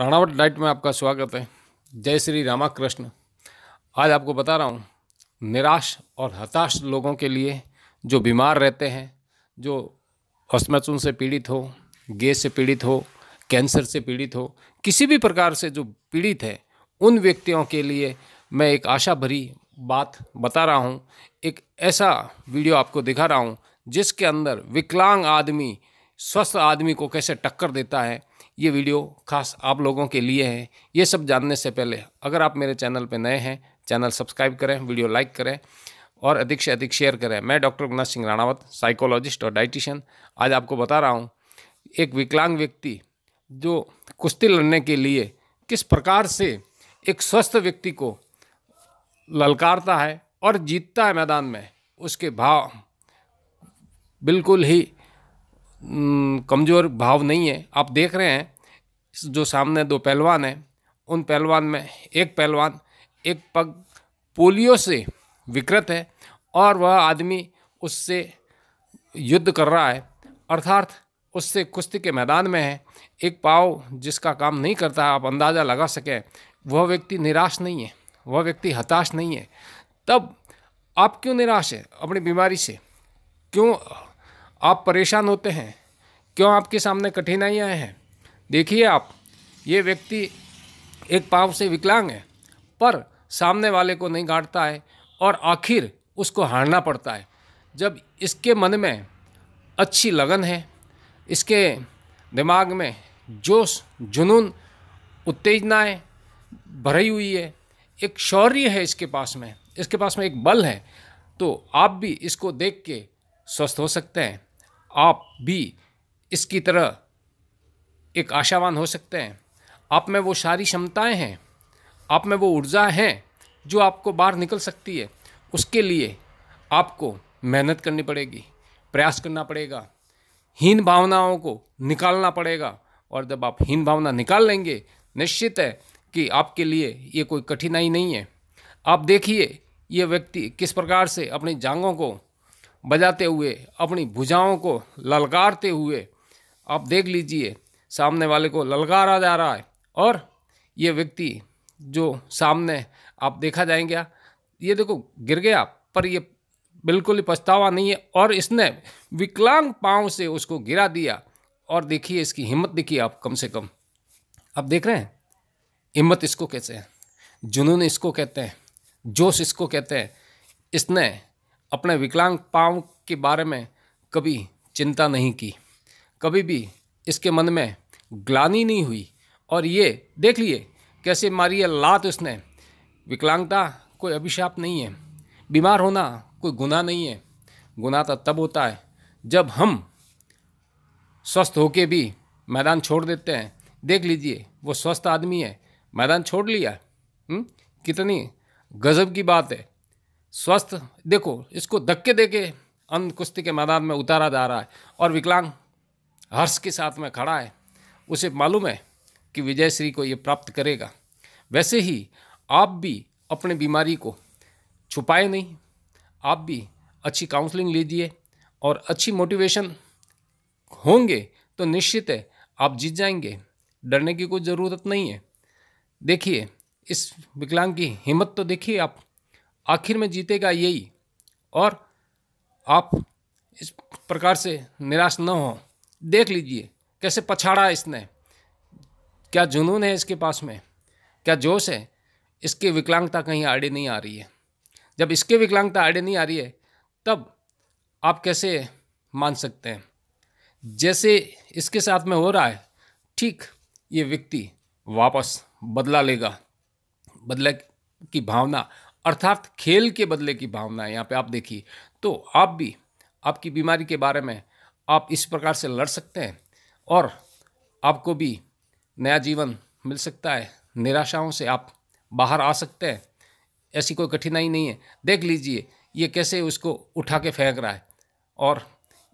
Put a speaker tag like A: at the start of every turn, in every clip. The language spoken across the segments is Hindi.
A: राणावट लाइट में आपका स्वागत है जय श्री रामा कृष्ण आज आपको बता रहा हूँ निराश और हताश लोगों के लिए जो बीमार रहते हैं जो अस्मचुन से पीड़ित हो गैस से पीड़ित हो कैंसर से पीड़ित हो किसी भी प्रकार से जो पीड़ित है उन व्यक्तियों के लिए मैं एक आशा भरी बात बता रहा हूँ एक ऐसा वीडियो आपको दिखा रहा हूँ जिसके अंदर विकलांग आदमी स्वस्थ आदमी को कैसे टक्कर देता है ये वीडियो खास आप लोगों के लिए है ये सब जानने से पहले अगर आप मेरे चैनल पर नए हैं चैनल सब्सक्राइब करें वीडियो लाइक करें और अधिक से अधिक शेयर करें मैं डॉक्टर गुनाथ सिंह राणावत साइकोलॉजिस्ट और डाइटिशियन आज आपको बता रहा हूँ एक विकलांग व्यक्ति जो कुश्ती लड़ने के लिए किस प्रकार से एक स्वस्थ व्यक्ति को ललकारता है और जीतता है मैदान में उसके भाव बिल्कुल ही हम्म, कमज़ोर भाव नहीं है आप देख रहे हैं जो सामने दो पहलवान हैं उन पहलवान में एक पहलवान एक पग पोलियो से विकृत है और वह आदमी उससे युद्ध कर रहा है अर्थात उससे कुश्ती के मैदान में है एक पाव जिसका काम नहीं करता आप अंदाज़ा लगा सकें वह व्यक्ति निराश नहीं है वह व्यक्ति हताश नहीं है तब आप क्यों निराश हैं अपनी बीमारी से क्यों आप परेशान होते हैं क्यों आपके सामने कठिनाइयाँ हैं देखिए आप ये व्यक्ति एक पाव से विकलांग है पर सामने वाले को नहीं गाँटता है और आखिर उसको हारना पड़ता है जब इसके मन में अच्छी लगन है इसके दिमाग में जोश जुनून उत्तेजनाएं भरी हुई है एक शौर्य है इसके पास में इसके पास में एक बल है तो आप भी इसको देख के स्वस्थ हो सकते हैं आप भी इसकी तरह एक आशावान हो सकते हैं आप में वो सारी क्षमताएं हैं आप में वो ऊर्जा है जो आपको बाहर निकल सकती है उसके लिए आपको मेहनत करनी पड़ेगी प्रयास करना पड़ेगा हीन भावनाओं को निकालना पड़ेगा और जब आप हीन भावना निकाल लेंगे निश्चित है कि आपके लिए ये कोई कठिनाई नहीं है आप देखिए ये व्यक्ति किस प्रकार से अपनी जांगों को बजाते हुए अपनी भुजाओं को ललकारते हुए आप देख लीजिए सामने वाले को ललकारा जा रहा है और ये व्यक्ति जो सामने आप देखा जाएंगे ये देखो गिर गया पर ये बिल्कुल ही पछतावा नहीं है और इसने विकलांग पाँव से उसको गिरा दिया और देखिए इसकी हिम्मत देखिए आप कम से कम आप देख रहे हैं हिम्मत इसको कैसे हैं जुनून इसको कहते हैं जोश इसको कहते हैं इसने अपने विकलांग पाँव के बारे में कभी चिंता नहीं की कभी भी इसके मन में ग्लानी नहीं हुई और ये देख लिए कैसे मारी है लात उसने विकलांगता कोई अभिशाप नहीं है बीमार होना कोई गुनाह नहीं है गुनाह तो तब होता है जब हम स्वस्थ होके भी मैदान छोड़ देते हैं देख लीजिए वो स्वस्थ आदमी है मैदान छोड़ लिया हुँ? हम्म, कितनी गजब की बात है स्वस्थ देखो इसको धक्के दे के अंध कुश्ती के मैदान में उतारा जा रहा है और विकलांग हर्ष के साथ में खड़ा है उसे मालूम है कि विजय श्री को ये प्राप्त करेगा वैसे ही आप भी अपने बीमारी को छुपाए नहीं आप भी अच्छी काउंसलिंग लीजिए और अच्छी मोटिवेशन होंगे तो निश्चित है आप जीत जाएंगे डरने की कोई ज़रूरत नहीं है देखिए इस विकलांग की हिम्मत तो देखिए आप आखिर में जीतेगा यही और आप इस प्रकार से निराश न हो देख लीजिए कैसे पछाड़ा इसने क्या जुनून है इसके पास में क्या जोश है इसकी विकलांगता कहीं आड़े नहीं आ रही है जब इसके विकलांगता आड़े नहीं आ रही है तब आप कैसे मान सकते हैं जैसे इसके साथ में हो रहा है ठीक ये व्यक्ति वापस बदला लेगा बदले की भावना अर्थात खेल के बदले की भावना है यहाँ पे आप देखिए तो आप भी आपकी बीमारी के बारे में आप इस प्रकार से लड़ सकते हैं और आपको भी नया जीवन मिल सकता है निराशाओं से आप बाहर आ सकते हैं ऐसी कोई कठिनाई नहीं है देख लीजिए ये कैसे उसको उठा के फेंक रहा है और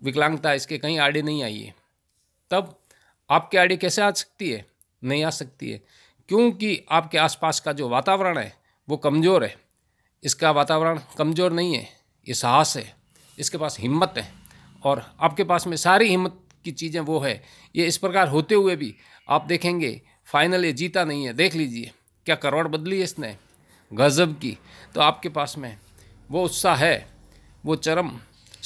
A: विकलांगता इसके कहीं आड़े नहीं आई है तब आपके आड़े कैसे आ सकती है नहीं आ सकती है क्योंकि आपके आसपास का जो वातावरण है वो कमज़ोर है इसका वातावरण कमज़ोर नहीं है ये साहस है इसके पास हिम्मत है और आपके पास में सारी हिम्मत की चीज़ें वो है ये इस प्रकार होते हुए भी आप देखेंगे फाइनल ये जीता नहीं है देख लीजिए क्या करवट बदली है इसने गज़ब की तो आपके पास में वो उत्साह है वो चरम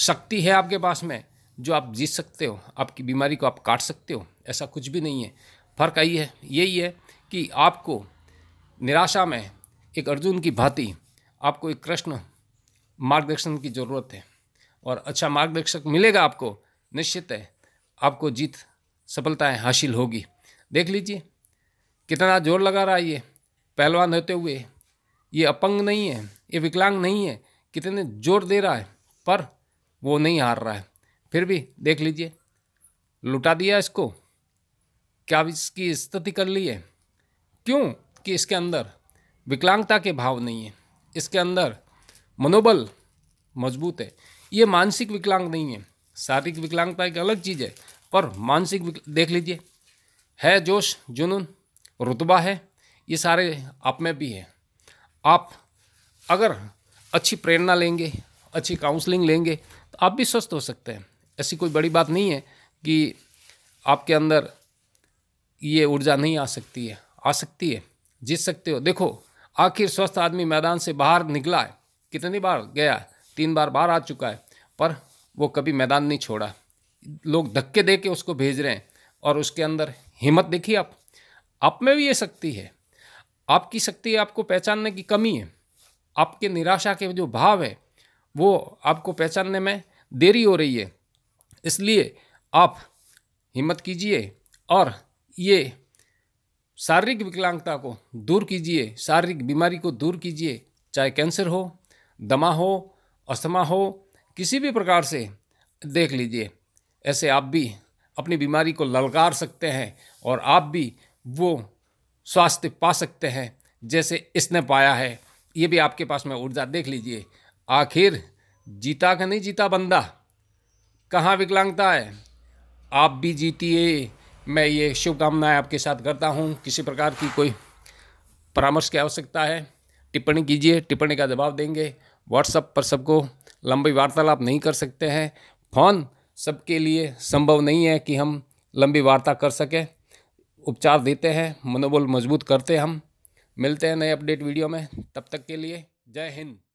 A: शक्ति है आपके पास में जो आप जीत सकते हो आपकी बीमारी को आप काट सकते हो ऐसा कुछ भी नहीं है फ़र्क आई है यही है कि आपको निराशा में एक अर्जुन की भांति आपको एक कृष्ण मार्गदर्शन की ज़रूरत है और अच्छा मार्गदर्शक मिलेगा आपको निश्चित है आपको जीत सफलताएं हासिल होगी देख लीजिए कितना जोर लगा रहा है ये पहलवान होते हुए ये अपंग नहीं है ये विकलांग नहीं है कितने जोर दे रहा है पर वो नहीं हार रहा है फिर भी देख लीजिए लुटा दिया इसको क्या इसकी स्थिति कर ली है क्यों कि इसके अंदर विकलांगता के भाव नहीं है इसके अंदर मनोबल मजबूत है ये मानसिक विकलांग नहीं है शारीरिक विकलांगता एक अलग चीज़ है पर मानसिक देख लीजिए है जोश जुनून रुतबा है ये सारे आप में भी है आप अगर अच्छी प्रेरणा लेंगे अच्छी काउंसलिंग लेंगे तो आप भी स्वस्थ हो सकते हैं ऐसी कोई बड़ी बात नहीं है कि आपके अंदर ये ऊर्जा नहीं आ सकती है आ सकती है जीत सकते हो देखो आखिर स्वस्थ आदमी मैदान से बाहर निकला है कितनी बार गया तीन बार बाहर आ चुका है पर वो कभी मैदान नहीं छोड़ा लोग धक्के दे के उसको भेज रहे हैं और उसके अंदर हिम्मत देखिए आप आप में भी ये शक्ति है आपकी शक्ति आपको पहचानने की कमी है आपके निराशा के जो भाव है वो आपको पहचानने में देरी हो रही है इसलिए आप हिम्मत कीजिए और ये शारीरिक विकलांगता को दूर कीजिए शारीरिक बीमारी को दूर कीजिए चाहे कैंसर हो दमा हो अस्थमा हो किसी भी प्रकार से देख लीजिए ऐसे आप भी अपनी बीमारी को ललकार सकते हैं और आप भी वो स्वास्थ्य पा सकते हैं जैसे इसने पाया है ये भी आपके पास में ऊर्जा देख लीजिए आखिर जीता का नहीं जीता बंदा कहाँ विकलांगता है आप भी जीतीए मैं ये शुभकामनाएं आपके साथ करता हूँ किसी प्रकार की कोई परामर्श की आवश्यकता है टिप्पणी कीजिए टिप्पणी का जवाब देंगे व्हाट्सअप पर सबको लंबी वार्तालाप नहीं कर सकते हैं फ़ोन सबके लिए संभव नहीं है कि हम लंबी वार्ता कर सकें उपचार देते हैं मनोबल मजबूत करते हम मिलते हैं नए अपडेट वीडियो में तब तक के लिए जय हिंद